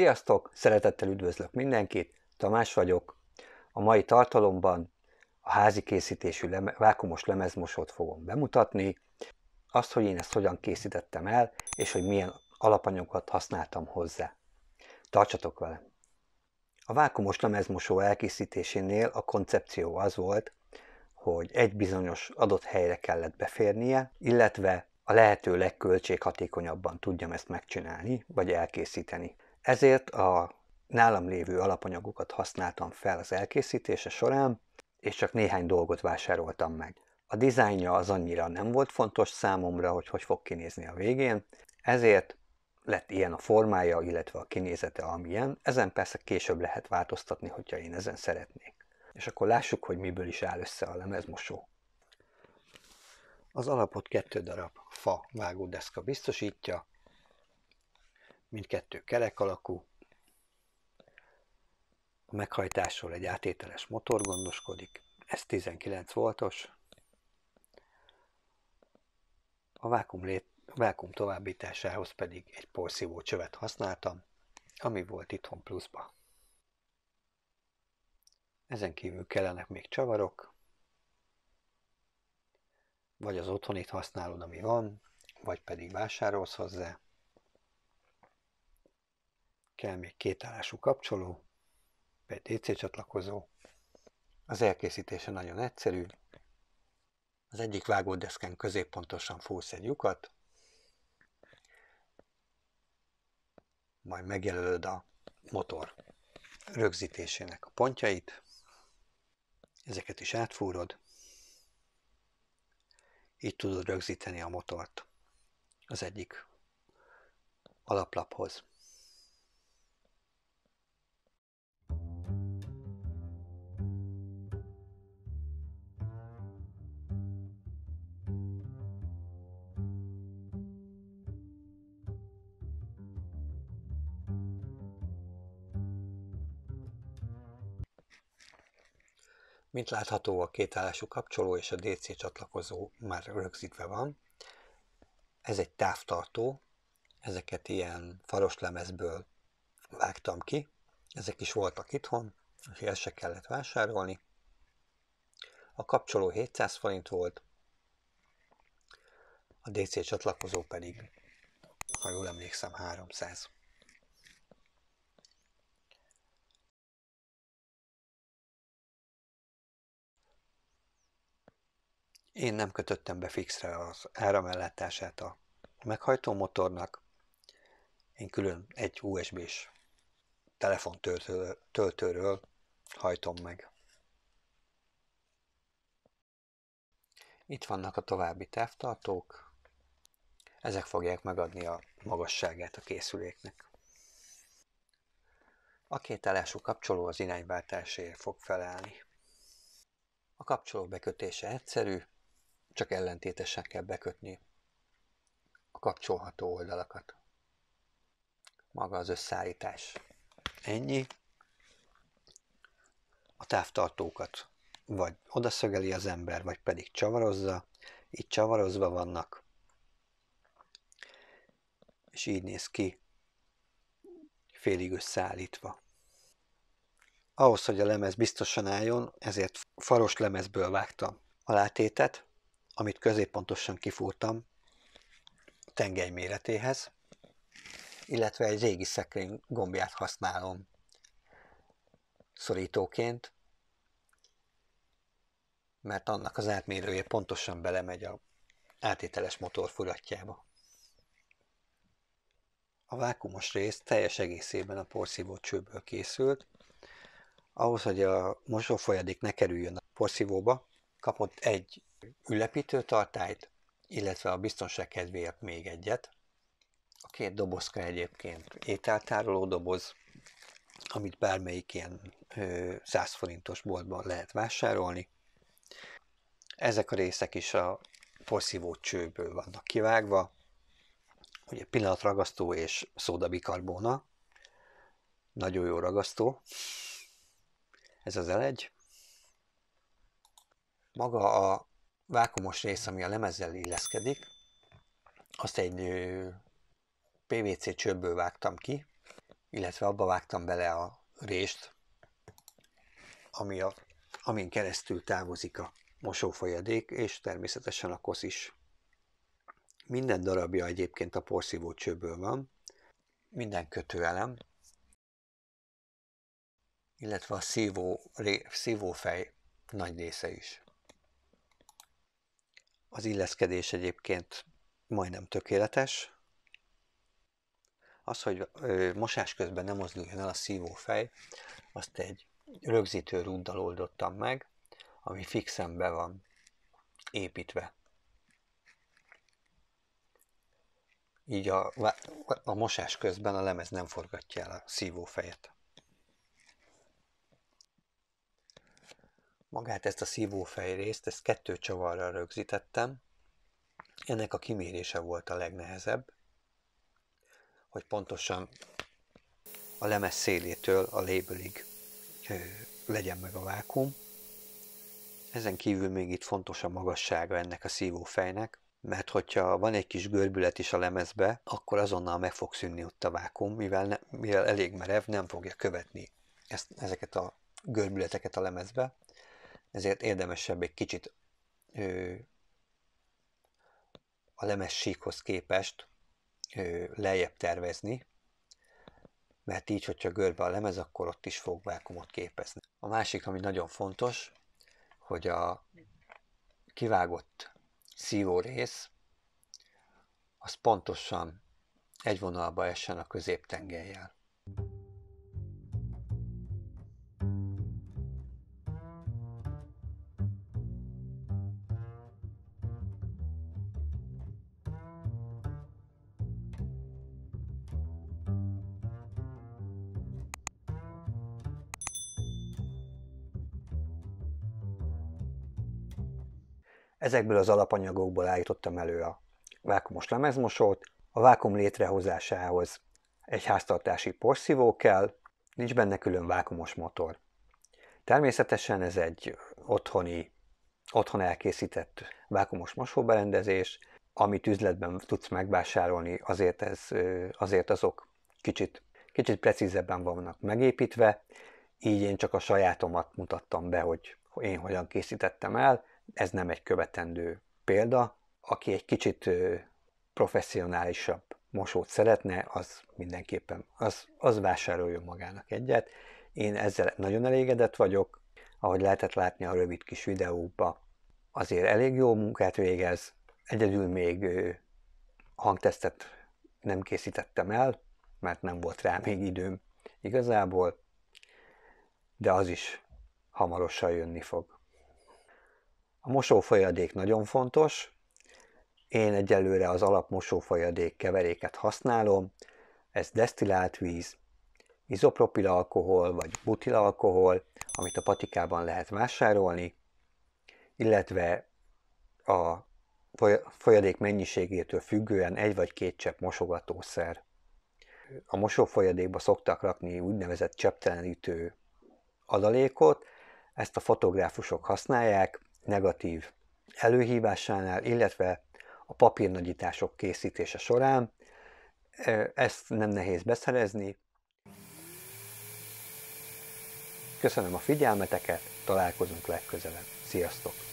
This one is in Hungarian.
Sziasztok! Szeretettel üdvözlök mindenkit, Tamás vagyok. A mai tartalomban a házi készítésű leme- vákumos lemezmosót fogom bemutatni, azt, hogy én ezt hogyan készítettem el, és hogy milyen alapanyagokat használtam hozzá. Tartsatok velem! A vákumos lemezmosó elkészítésénél a koncepció az volt, hogy egy bizonyos adott helyre kellett beférnie, illetve a lehető legköltséghatékonyabban tudjam ezt megcsinálni, vagy elkészíteni. Ezért a nálam lévő alapanyagokat használtam fel az elkészítése során, és csak néhány dolgot vásároltam meg. A dizájnja az annyira nem volt fontos számomra, hogy hogy fog kinézni a végén, ezért lett ilyen a formája, illetve a kinézete, amilyen. Ezen persze később lehet változtatni, hogyha én ezen szeretnék. És akkor lássuk, hogy miből is áll össze a lemezmosó. Az alapot kettő darab fa deszka biztosítja, mindkettő kerek alakú. A meghajtásról egy átételes motor gondoskodik, ez 19 voltos. A vákum, lét, vákum továbbításához pedig egy porszívó csövet használtam, ami volt itthon pluszba. Ezen kívül kellenek még csavarok, vagy az otthonit használod, ami van, vagy pedig vásárolsz hozzá kell még kétállású kapcsoló, DC csatlakozó. Az elkészítése nagyon egyszerű. Az egyik vágódeszken középpontosan fúsz egy lyukat, majd megjelölöd a motor rögzítésének a pontjait, ezeket is átfúrod, így tudod rögzíteni a motort az egyik alaplaphoz. Mint látható, a kétállású kapcsoló és a DC csatlakozó már rögzítve van. Ez egy távtartó, ezeket ilyen faroslemezből vágtam ki, ezek is voltak itthon, és ezt se kellett vásárolni. A kapcsoló 700 forint volt, a DC csatlakozó pedig, ha jól emlékszem, 300. Én nem kötöttem be fixre az áramellátását a meghajtó motornak. Én külön egy USB-s telefontöltőről hajtom meg. Itt vannak a további távtartók. Ezek fogják megadni a magasságát a készüléknek. A két állású kapcsoló az irányváltásért fog felállni. A kapcsoló bekötése egyszerű, csak ellentétesen kell bekötni a kapcsolható oldalakat. Maga az összeállítás. Ennyi. A távtartókat vagy odaszögeli az ember, vagy pedig csavarozza. itt csavarozva vannak. És így néz ki, félig összeállítva. Ahhoz, hogy a lemez biztosan álljon, ezért faros lemezből vágtam a látétet, amit középpontosan kifúrtam tengely méretéhez, illetve egy régi szekrény gombját használom szorítóként, mert annak az átmérője pontosan belemegy a átételes motor furatjába. A vákumos rész teljes egészében a porszívó csőből készült. Ahhoz, hogy a mosófolyadék ne kerüljön a porszívóba, kapott egy ülepítő tartályt, illetve a biztonság kedvéért még egyet. A két dobozka egyébként ételtároló doboz, amit bármelyik ilyen 100 forintos boltban lehet vásárolni. Ezek a részek is a porszívó csőből vannak kivágva, ugye pillanatragasztó és szódabikarbóna, nagyon jó ragasztó, ez az elegy. Maga a vákumos rész, ami a lemezzel illeszkedik, azt egy PVC csőbből vágtam ki, illetve abba vágtam bele a rést, ami a, amin keresztül távozik a mosófolyadék, és természetesen a kosz is. Minden darabja egyébként a porszívó csőből van, minden kötőelem, illetve a szívó, ré, szívófej nagy része is. Az illeszkedés egyébként majdnem tökéletes. Az, hogy mosás közben nem mozduljon el a szívófej, azt egy rögzítő rúddal oldottam meg, ami fixen be van építve. Így a, a mosás közben a lemez nem forgatja el a szívófejet. Magát ezt a szívófejrészt, ezt kettő csavarra rögzítettem. Ennek a kimérése volt a legnehezebb, hogy pontosan a lemez szélétől a lébőlig legyen meg a vákum. Ezen kívül még itt fontos a magassága ennek a szívófejnek, mert hogyha van egy kis görbület is a lemezbe, akkor azonnal meg fog szűnni ott a vákum, mivel, ne, mivel elég merev, nem fogja követni ezt, ezeket a görbületeket a lemezbe, ezért érdemesebb egy kicsit ö, a lemessíkhoz képest ö, lejjebb tervezni, mert így, hogyha görbe a lemez, akkor ott is fog vákumot képezni. A másik, ami nagyon fontos, hogy a kivágott szívó rész, az pontosan egy vonalba essen a középtengelyel. Ezekből az alapanyagokból állítottam elő a vákumos lemezmosót, a vákum létrehozásához egy háztartási porszívó kell, nincs benne külön vákumos motor. Természetesen ez egy otthoni, otthon elkészített vákumos mosóberendezés, amit üzletben tudsz megvásárolni, azért, ez, azért azok kicsit, kicsit precízebben vannak megépítve, így én csak a sajátomat mutattam be, hogy én hogyan készítettem el, ez nem egy követendő példa. Aki egy kicsit professzionálisabb mosót szeretne, az mindenképpen, az, az vásároljon magának egyet. Én ezzel nagyon elégedett vagyok, ahogy lehetett látni a rövid kis videóba. Azért elég jó munkát végez, egyedül még hangtesztet nem készítettem el, mert nem volt rá még időm igazából, de az is hamarosan jönni fog. A mosófolyadék nagyon fontos. Én egyelőre az alapmosófolyadék keveréket használom. Ez desztillált víz, izopropilalkohol vagy butilalkohol, amit a patikában lehet vásárolni, illetve a folyadék mennyiségétől függően egy vagy két csepp mosogatószer. A mosófolyadékba szoktak rakni úgynevezett csepptelenítő adalékot, ezt a fotográfusok használják, negatív előhívásánál, illetve a papírnagyítások készítése során. Ezt nem nehéz beszerezni. Köszönöm a figyelmeteket, találkozunk legközelebb. Sziasztok!